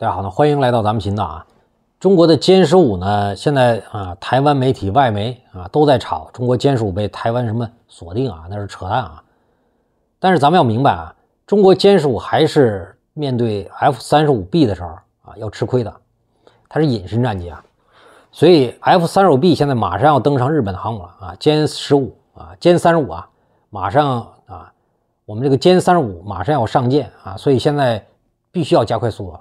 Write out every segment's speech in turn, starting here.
大家好，呢欢迎来到咱们频道啊！中国的歼十五呢，现在啊，台湾媒体、外媒啊都在炒中国歼十五被台湾什么锁定啊，那是扯淡啊！但是咱们要明白啊，中国歼十五还是面对 F 三十五 B 的时候啊要吃亏的，它是隐身战机啊，所以 F 三十五 B 现在马上要登上日本的航母了啊，歼十五啊，歼三十五啊，马上啊，我们这个歼三十五马上要上舰啊，所以现在必须要加快速度。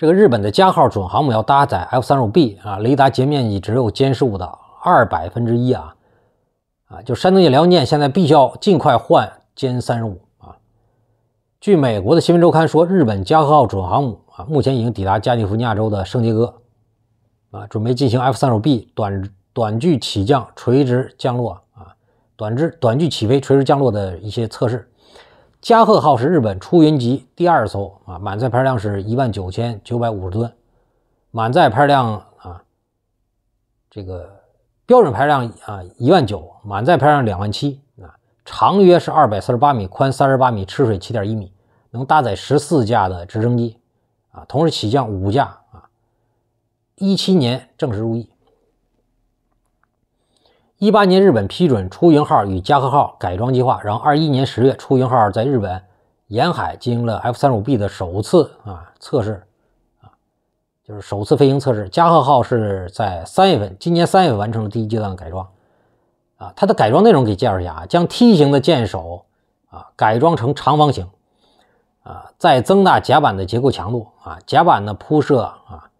这个日本的加号准航母要搭载 F 三十五 B 啊，雷达截面积只有歼十五的二百分之一啊啊！就山东舰辽宁舰现在必须要尽快换歼三十五啊。据美国的新闻周刊说，日本加贺号准航母啊，目前已经抵达加利福尼亚州的圣迭戈啊，准备进行 F 三十五 B 短短距起降、垂直降落啊、短至短距起飞、垂直降落的一些测试。加贺号是日本出云级第二艘啊，满载排量是一万九千九百五十吨，满载排量啊，这个标准排量啊一万九，满载排量两万七啊，长约是二百四十八米，宽三十八米，吃水七点一米，能搭载十四架的直升机啊，同时起降五架啊，一七年正式入役。一八年，日本批准出云号与加贺号改装计划。然后，二一年十月，出云号在日本沿海进行了 F 三五 B 的首次啊测试，啊，就是首次飞行测试。加贺号是在三月份，今年三月份完成了第一阶段的改装。啊，它的改装内容给介绍一下啊，将梯形的舰首啊改装成长方形，啊，再增大甲板的结构强度啊，甲板呢铺设啊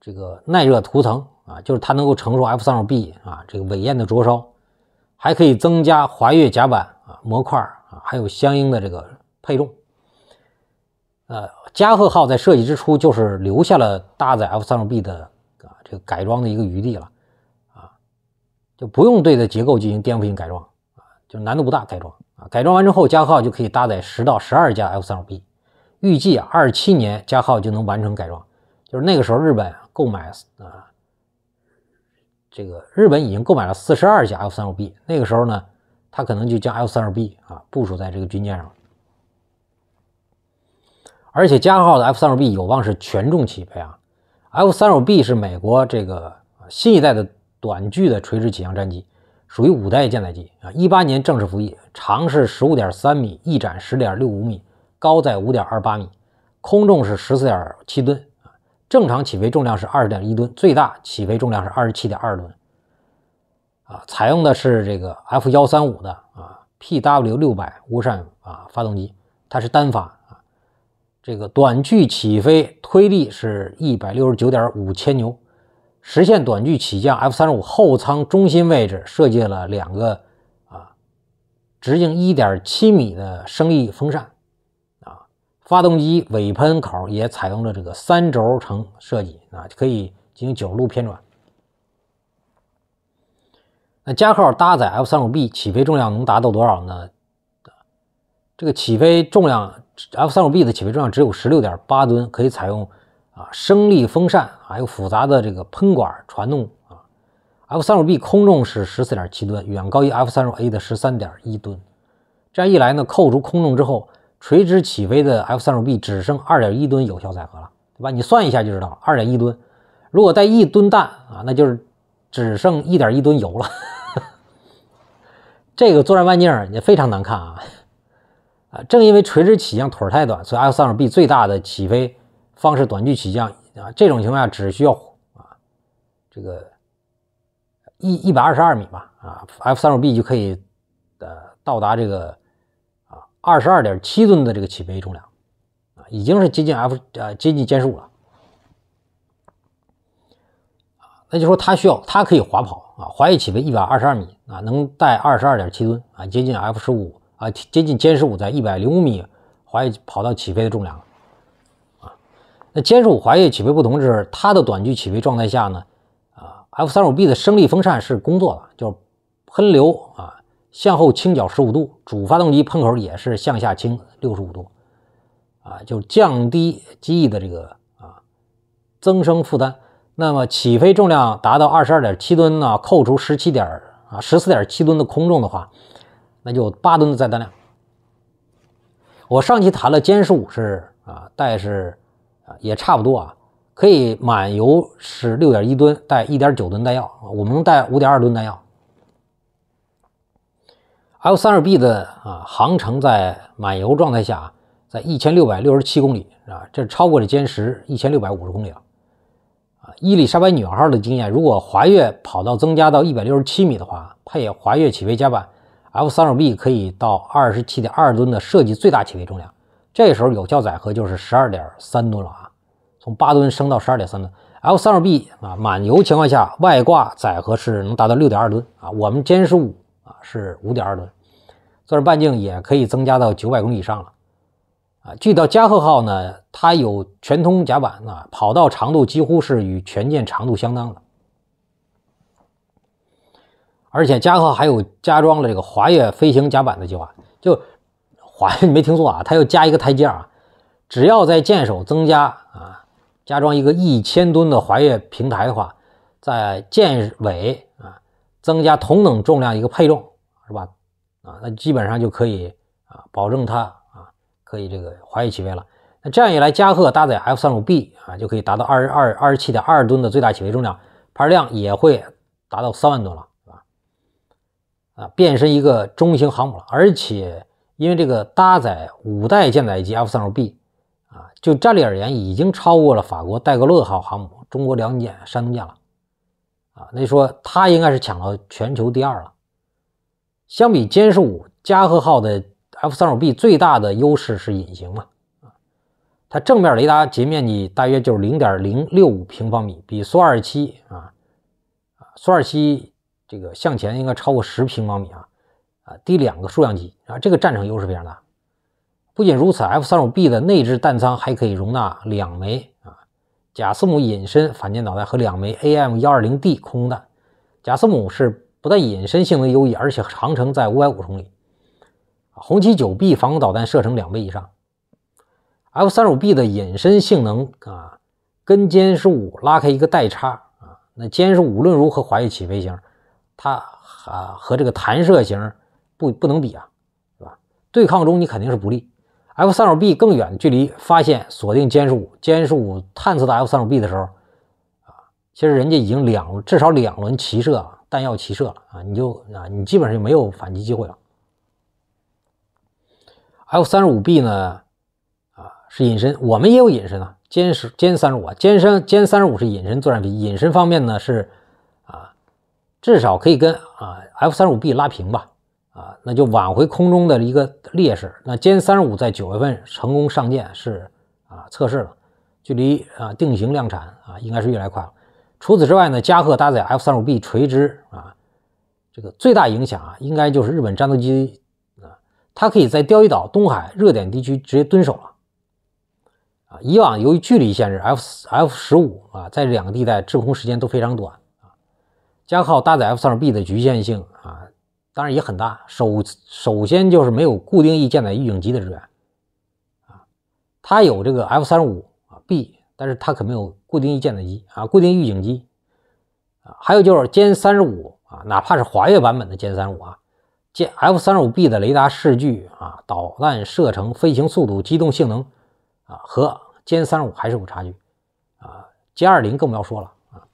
这个耐热涂层。啊，就是它能够承受 F 三五 B 啊这个尾焰的灼烧，还可以增加滑跃甲板啊模块啊，还有相应的这个配重。呃，加贺号在设计之初就是留下了搭载 F 三五 B 的啊这个改装的一个余地了，啊，就不用对它结构进行颠覆性改装啊，就难度不大改装啊。改装完之后，加贺号就可以搭载十到十二架 F 三五 B，预计二七年加贺号就能完成改装，就是那个时候日本购买啊。这个日本已经购买了四十二架 F 三十五 B，那个时候呢，他可能就将 F 三十五 B 啊部署在这个军舰上了。而且，加号的 F 三十五 B 有望是全重起飞啊。F 三十五 B 是美国这个新一代的短距的垂直起降战机，属于五代舰载机啊。一八年正式服役，长是十五点三米，翼展十点六五米，高在五点二八米，空重是十四点七吨。正常起飞重量是二十点一吨，最大起飞重量是二十七点二吨。啊，采用的是这个 F 幺三五的啊 PW 六百涡扇啊发动机，它是单发啊。这个短距起飞推力是一百六十九点五千牛，实现短距起降。F 三十五后舱中心位置设计了两个啊直径一点七米的升力风扇。发动机尾喷口也采用了这个三轴承设计啊，可以进行九度偏转。那加号搭载 F 三五 B 起飞重量能达到多少呢？这个起飞重量 F 三五 B 的起飞重量只有十六点八吨，可以采用啊升力风扇还有复杂的这个喷管传动啊。F 三五 B 空重是十四点七吨，远高于 F 三五 A 的十三点一吨。这样一来呢，扣除空重之后。垂直起飞的 F 三十五 B 只剩二点一吨有效载荷了，对吧？你算一下就知道，二点一吨，如果带一吨弹啊，那就是只剩一点一吨油了。这个作战半径也非常难看啊！啊，正因为垂直起降腿太短，所以 F 三十五 B 最大的起飞方式短距起降啊，这种情况下只需要啊这个一一百二十二米吧，啊，F 三十五 B 就可以呃到达这个。二十二点七吨的这个起飞重量啊，已经是接近 F 呃接近歼十五了啊。那就说它需要它可以滑跑啊，滑跃起飞一百二十二米啊，能带二十二点七吨啊，接近 F 十五啊，接近歼十五在一百零五米滑跃跑道起飞的重量啊。那歼十五滑跃起飞不同的是，它的短距起飞状态下呢，啊，F 三五 B 的升力风扇是工作的，就是喷流啊。向后倾角十五度，主发动机喷口也是向下倾六十五度，啊，就降低机翼的这个啊增升负担。那么起飞重量达到二十二点七吨呢，扣除十七点啊十四点七吨的空重的话，那就八吨的载弹量。我上期谈了歼十五是啊带是啊也差不多啊，可以满油是六点一吨带一点九吨弹药，我们能带五点二吨弹药。F 三二 B 的啊航程在满油状态下，在一千六百六十七公里啊，这超过了歼十一千六百五十公里了啊。伊丽莎白女王号的经验，如果滑跃跑道增加到一百六十七米的话，配滑跃起飞甲板，F 三二 B 可以到二十七点二吨的设计最大起飞重量，这时候有效载荷就是十二点三吨了啊。从八吨升到十二点三吨，F 三二 B 啊满油情况下外挂载荷是能达到六点二吨啊。我们歼十五。是五点二吨，作战半径也可以增加到九百公里以上了。啊，据到加贺号呢，它有全通甲板啊，跑道长度几乎是与全舰长度相当的。而且加贺还有加装了这个滑跃飞行甲板的计划，就滑 你没听错啊，它要加一个台阶啊，只要在舰首增加啊，加装一个一千吨的滑跃平台的话，在舰尾啊增加同等重量一个配重。是吧？啊，那基本上就可以啊，保证它啊可以这个滑跃起飞了。那这样一来，加贺搭载 F 三五 B 啊，就可以达到二十二二十七点二吨的最大起飞重量，排量也会达到三万吨了，啊，变身一个中型航母了。而且因为这个搭载五代舰载机 F 三五 B 啊，就战力而言，已经超过了法国戴高乐号航母、中国辽宁舰山东舰了啊。那说它应该是抢到全球第二了。相比歼十五、加贺号的 F 三五 B 最大的优势是隐形嘛？啊，它正面雷达截面积大约就是零点零六五平方米，比苏二七啊啊苏二七这个向前应该超过十平方米啊啊低两个数量级啊，这个战场优势非常大。不仅如此，F 三五 B 的内置弹仓还可以容纳两枚啊，贾斯姆隐身反舰导弹和两枚 A M 幺二零 D 空弹。贾斯姆是。不但隐身性能优异，而且航程在五百五公里。红旗九 B 防空导弹射程两倍以上。F 三五 B 的隐身性能啊，跟歼十五拉开一个代差啊。那歼十五无论如何滑跃起飞型，它啊和这个弹射型不不能比啊，是吧？对抗中你肯定是不利。F 三五 B 更远距离发现锁定歼十五，歼十五探测到 F 三五 B 的时候啊，其实人家已经两至少两轮齐射了。弹药齐射了啊，你就啊，你基本上就没有反击机会了。F 三十五 B 呢啊，是隐身，我们也有隐身啊，歼十、歼三十五、歼三歼三十五是隐身作战机，隐身方面呢是啊，至少可以跟啊 F 三十五 B 拉平吧啊，那就挽回空中的一个劣势。那歼三十五在九月份成功上舰是啊，测试了，距离啊定型量产啊，应该是越来越快了。除此之外呢，加贺搭载 F35B 垂直啊，这个最大影响啊，应该就是日本战斗机啊，它可以在钓鱼岛东海热点地区直接蹲守了。啊，以往由于距离限制，F F 十五啊，在两个地带制空时间都非常短。加贺搭载 F35B 的局限性啊，当然也很大。首首先就是没有固定翼舰载预警机的支援，啊，它有这个 F35 啊 B。但是它可没有固定翼舰载机啊，固定预警机啊，还有就是歼三十五啊，哪怕是华约版本的歼三十五啊，歼 F 三十五 B 的雷达视距啊，导弹射程、飞行速度、机动性能啊，和歼三十五还是有差距啊。歼二零更不要说了啊，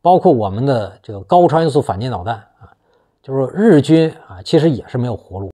包括我们的这个高超音速反舰导弹啊，就是日军啊，其实也是没有活路。